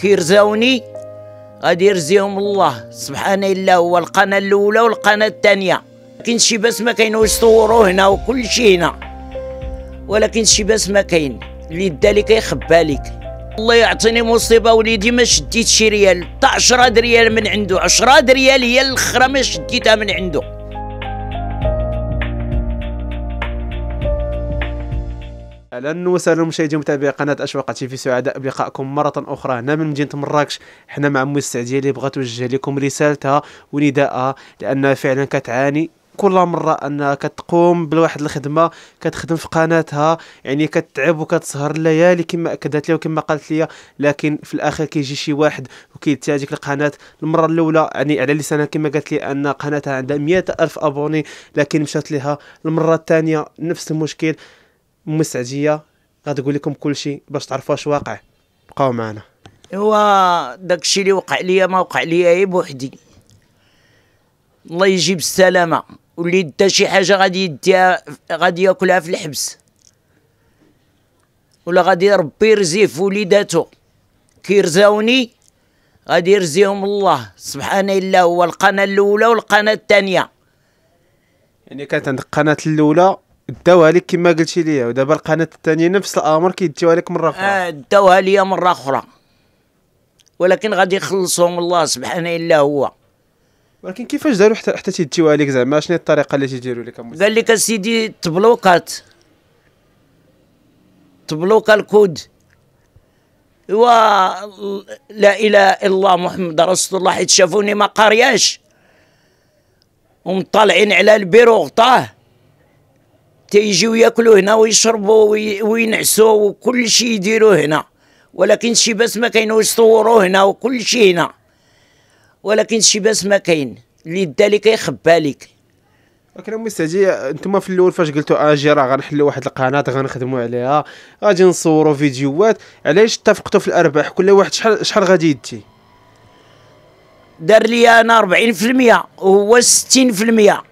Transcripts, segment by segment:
كيرزاوني غادي يرزيهم الله سبحانه الا هو القناه الاولى والقناه الثانيه كاين شي باس ما كاينوش صوروا هنا وكل شيء هنا ولكن شي باس ما كاين اللي دا لك يخبى الله يعطيني مصيبه وليدي ما شديت شي ريال حتى 10 دريال من عنده 10 دريال هي الاخرى ما شديتها من عنده اهلا وسهلا مشاهدي متابعي قناه اشواق في سعداء بلقائكم مره اخرى هنا من مدينه مراكش حنا مع ام السعديه اللي بغات توجه لكم رسالتها ونداءها لانها فعلا كتعاني كل مره انها كتقوم بواحد الخدمه كتخدم في قناتها يعني كتعب وكتسهر الليالي كما اكدت لي وكما قالت لي لكن في الاخر كيجي شي واحد وكيدتي هذيك القناه المره الاولى يعني على لسانها كما قالت لي ان قناتها عندها مئة الف ابوني لكن مشات لها المره الثانيه نفس المشكل مستعجيه غتقول لكم كلشي باش تعرفوا اش واقع بقاو معنا هو الشيء اللي وقع ليا ما وقع ليا غير بوحدي الله يجيب السلامه واللي دا شي حاجه غادي يديها غادي ياكلها في الحبس ولا غادي ربي يرزيه في وليداتو كيرزاوني غادي يرزيهم الله سبحانه الا هو القناه الاولى والقناه الثانيه يعني كانت عندك القناه الاولى داوها لك كما قلتي لي ودابا القناه الثانيه نفس الامر كيديوها لك مره اخرى آه داوها لي مره اخرى ولكن غادي يخلصهم الله سبحانه الا هو ولكن كيفاش داروا حتى حتى تيديوها عليك زعما شنو الطريقه اللي تيديروا لك قال لك اسيدي تبلوكات تبلوك الكود و لا اله الا الله محمد رسول الله حيت شافوني ما قارياش ومطلعين على البيرو غطاه تيجيو ياكلوا هنا ويشربوا وينعسوا وكل شيء يديروا هنا ولكن شي بس ما كاينوش صوروا هنا وكل شيء هنا ولكن شي باس ما كاين اللي دا لك يخبى لك ولكن امي انتم في الاول فاش قلتوا اجي آه، راه غنحلوا واحد القناه غنخدموا عليها غادي نصوروا فيديوهات علاش اتفقتوا في الارباح كل واحد شحال شحال غادي يدي دار لي انا 40% وهو 60%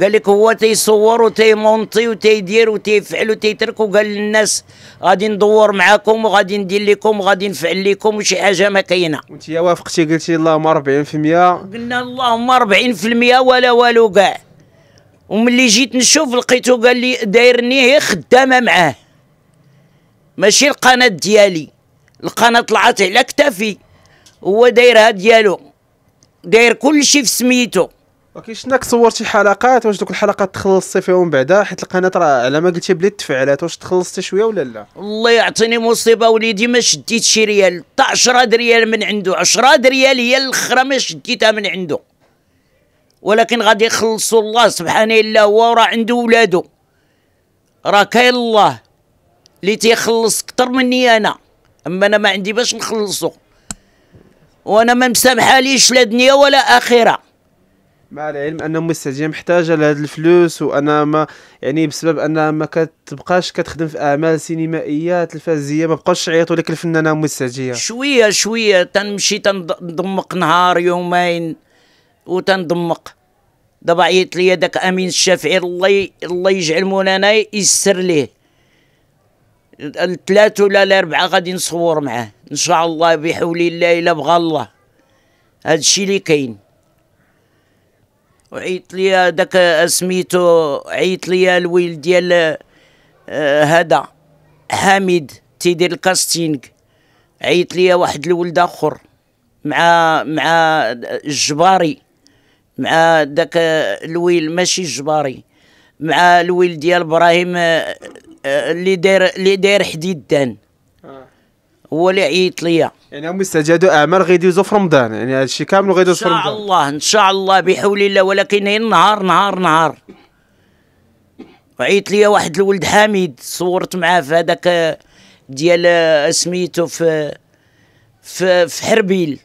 قالك هو تيصور وتيمونطي وتيدير وتيفعل وتيترك وقال للناس غادي ندور معاكم وغادي ندير لكم وغادي نفعل لكم وشي حاجه ما كاينه وانت وافقتي قلتي اللهم 40% قلنا اللهم 40% ولا والو كاع وملي جيت نشوف لقيته قال لي دايرني هي خدامه معاه ماشي القناه ديالي القناه طلعت على كتافي هو دايرها ديالو داير كل شيء في سميتو اوكي وكيشناك صورتي حلقات واش دوك الحلقات تخلصتي فيهم بعدا حيت القناه راه على ما قلتي بلي تفعلات واش تخلصتي شويه ولا لا الله يعطيني مصيبه وليدي ما شديت شي ريال حتى 10 ريال من عنده 10 ريال هي الاخرى ما شديتها من عنده ولكن غادي يخلصوا الله سبحانه الا هو راه عنده ولادو راه كاين الله اللي تيخلص اكثر مني انا اما انا ما عندي باش نخلصه وانا ما مسامحاليش لا دنيا ولا اخره مع العلم ان السعديه محتاجه لهاد الفلوس وانا ما يعني بسبب انها ما كتبقاش كتخدم في اعمال سينمائيه تلفازيه ما بقاش يعيطوا لك الفنانه السعديه شويه شويه تنمشي تنضمق نهار يومين وتنضمق دابا عيط لي داك امين الشافعي الله ي... الله يجعل مولانا يسر ليه الثلاثه ولا الاربعه غادي نصور معاه ان شاء الله بحول الله الا بغى الله هادشي اللي كاين وعيط لي داك سميتو عيط لي الويل ديال آه، هذا حميد تيدير الكاستينغ عيط لي واحد الولد اخر مع مع الجباري مع داك الويل ماشي الجباري مع الويل ديال ابراهيم آه، آه، اللي داير اللي داير حديد دان هو اللي عيط ليا يعني هم يستجادوا اعمال غيدوزو في رمضان يعني هذا الشيء كامل غيدوز في رمضان ان شاء الله ان شاء الله بحول الله ولكن النهار نهار نهار عيط لي واحد الولد حميد صورت معاه في هذاك ديال سميتو في في في حربيل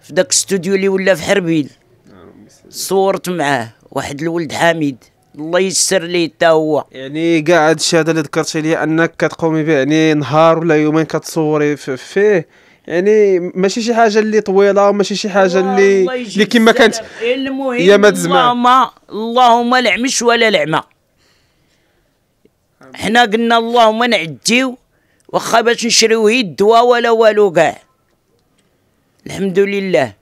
في داك الاستوديو اللي ولا في حربيل نعم، صورت معاه واحد الولد حميد الله يسر ليه حتى هو يعني كاع هاد الشهاده اللي ذكرتي لي انك كتقومي به يعني نهار ولا يومين كتصوري فيه يعني ماشي شي حاجه اللي طويله وماشي شي حاجه اللي اللي كما كانت المهم يا ما تزمع اللهم اللهم العمش ولا العمى حنا قلنا اللهم نعديو واخا باش نشريو هي الدواء ولا والو كاع الحمد لله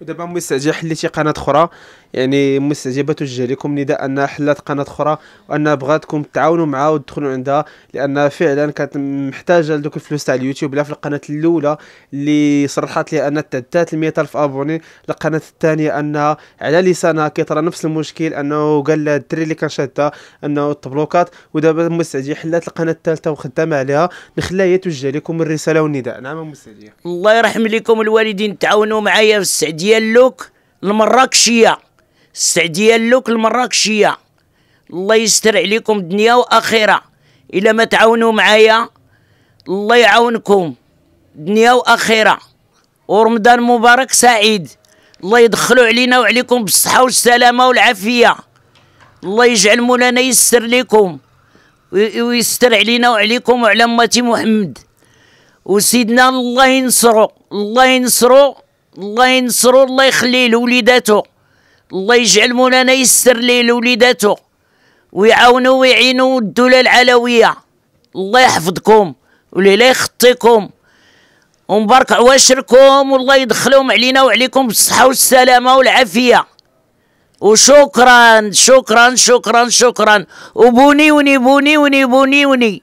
ودابا مستعجل حليتي قناه اخرى يعني مستعجبه توجه لكم نداء انها حلات قناه اخرى وانها بغاتكم تعاونوا معها وتدخلوا عندها لانها فعلا كانت محتاجه لدوك الفلوس تاع اليوتيوب لا في القناه الاولى اللي صرحت لي انها تعدات ال الف ابوني القناه الثانيه انها على لسانها كيطرى نفس المشكل انه قال لها الدري اللي كان شادها انه التبلوكات ودابا مستعجل حلات القناه الثالثه وخدامه عليها نخليها هي توجه لكم الرساله والنداء نعم مستعجل الله يرحم لكم الوالدين تعاونوا معايا في السعديه لوك المراكشيه السع لوك المراكشيه الله يستر عليكم دنيا واخره الا ما تعاونوا معايا الله يعاونكم دنيا واخره ورمضان مبارك سعيد الله يدخلوا علينا وعليكم بالصحه والسلامه والعافيه الله يجعل مولانا يسر لكم ويستر علينا وعليكم وعلى امتي محمد وسيدنا الله ينصرو الله ينصرو الله ينصرو الله يخليه لوليداتو الله يجعل مولانا يسر ليه لوليداتو ويعاونو ويعينو الدولة العلوية الله يحفظكم وليلا يخطيكم ومبارك عواشركم والله يدخلهم علينا وعليكم بالصحة والسلامة والعافية وشكرا شكرا شكرا شكرا وبونيوني بونيوني بونيوني